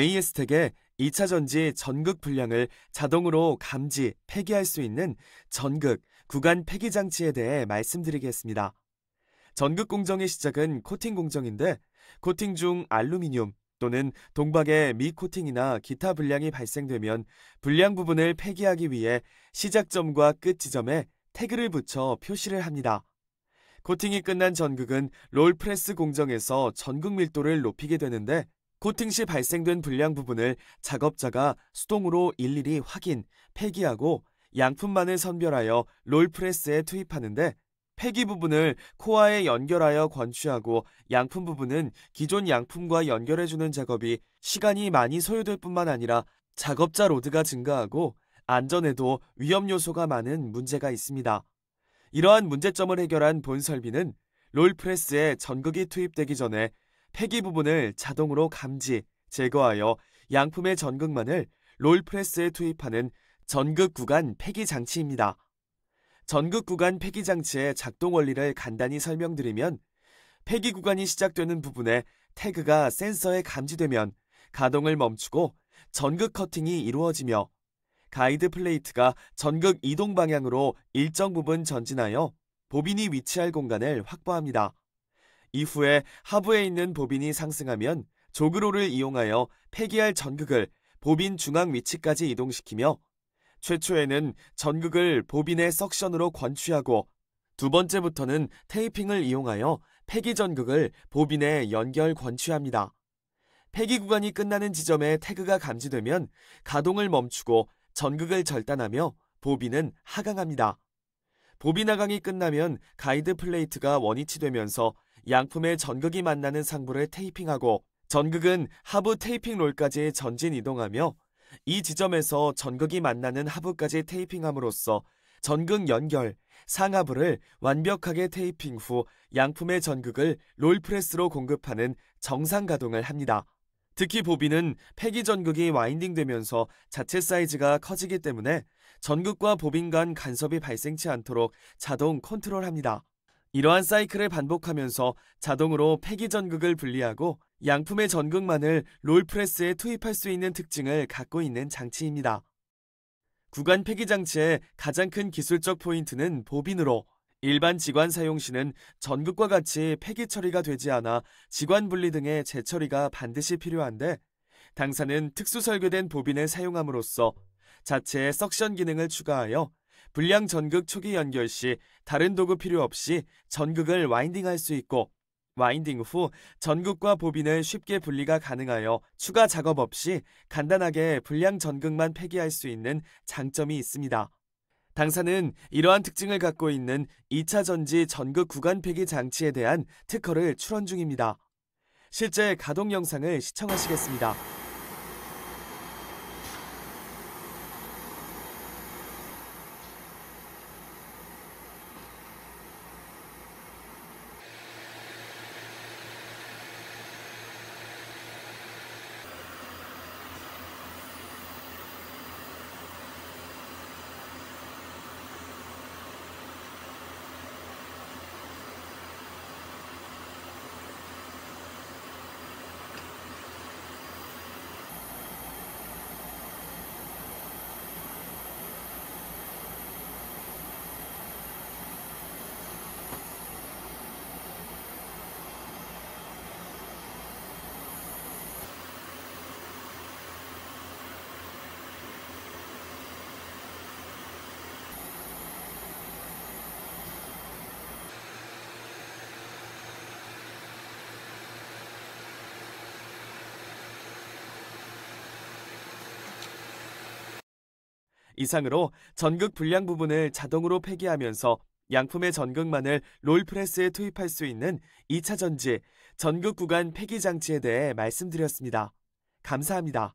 j s 텍의 2차 전지 전극 분량을 자동으로 감지, 폐기할 수 있는 전극 구간 폐기 장치에 대해 말씀드리겠습니다. 전극 공정의 시작은 코팅 공정인데 코팅 중 알루미늄 또는 동박의 미코팅이나 기타 불량이 발생되면 불량 부분을 폐기하기 위해 시작점과 끝 지점에 태그를 붙여 표시를 합니다. 코팅이 끝난 전극은 롤프레스 공정에서 전극 밀도를 높이게 되는데 코팅시 발생된 불량 부분을 작업자가 수동으로 일일이 확인, 폐기하고 양품만을 선별하여 롤프레스에 투입하는데 폐기 부분을 코아에 연결하여 권추하고 양품 부분은 기존 양품과 연결해주는 작업이 시간이 많이 소요될 뿐만 아니라 작업자 로드가 증가하고 안전에도 위험 요소가 많은 문제가 있습니다. 이러한 문제점을 해결한 본설비는 롤프레스에 전극이 투입되기 전에 폐기 부분을 자동으로 감지, 제거하여 양품의 전극만을 롤프레스에 투입하는 전극 구간 폐기 장치입니다. 전극 구간 폐기 장치의 작동 원리를 간단히 설명드리면 폐기 구간이 시작되는 부분에 태그가 센서에 감지되면 가동을 멈추고 전극 커팅이 이루어지며 가이드 플레이트가 전극 이동 방향으로 일정 부분 전진하여 보빈이 위치할 공간을 확보합니다. 이후에 하부에 있는 보빈이 상승하면 조그로를 이용하여 폐기할 전극을 보빈 중앙 위치까지 이동시키며 최초에는 전극을 보빈의 석션으로 권취하고 두 번째부터는 테이핑을 이용하여 폐기 전극을 보빈에 연결 권취합니다. 폐기 구간이 끝나는 지점에 태그가 감지되면 가동을 멈추고 전극을 절단하며 보빈은 하강합니다. 보빈 하강이 끝나면 가이드 플레이트가 원위치되면서 양품의 전극이 만나는 상부를 테이핑하고 전극은 하부 테이핑 롤까지 전진 이동하며 이 지점에서 전극이 만나는 하부까지 테이핑함으로써 전극 연결, 상하부를 완벽하게 테이핑 후 양품의 전극을 롤프레스로 공급하는 정상 가동을 합니다. 특히 보비는 폐기 전극이 와인딩되면서 자체 사이즈가 커지기 때문에 전극과 보빈 간 간섭이 발생치 않도록 자동 컨트롤합니다. 이러한 사이클을 반복하면서 자동으로 폐기 전극을 분리하고 양품의 전극만을 롤프레스에 투입할 수 있는 특징을 갖고 있는 장치입니다. 구간 폐기 장치의 가장 큰 기술적 포인트는 보빈으로 일반 지관 사용 시는 전극과 같이 폐기 처리가 되지 않아 지관 분리 등의 재처리가 반드시 필요한데 당사는 특수 설계된 보빈을 사용함으로써 자체의 석션 기능을 추가하여 불량 전극 초기 연결 시 다른 도구 필요 없이 전극을 와인딩할 수 있고 와인딩 후 전극과 보빈을 쉽게 분리가 가능하여 추가 작업 없이 간단하게 불량 전극만 폐기할 수 있는 장점이 있습니다. 당사는 이러한 특징을 갖고 있는 2차 전지 전극 구간 폐기 장치에 대한 특허를 출원 중입니다. 실제 가동 영상을 시청하시겠습니다. 이상으로 전극 불량 부분을 자동으로 폐기하면서 양품의 전극만을 롤프레스에 투입할 수 있는 2차 전지 전극 구간 폐기 장치에 대해 말씀드렸습니다. 감사합니다.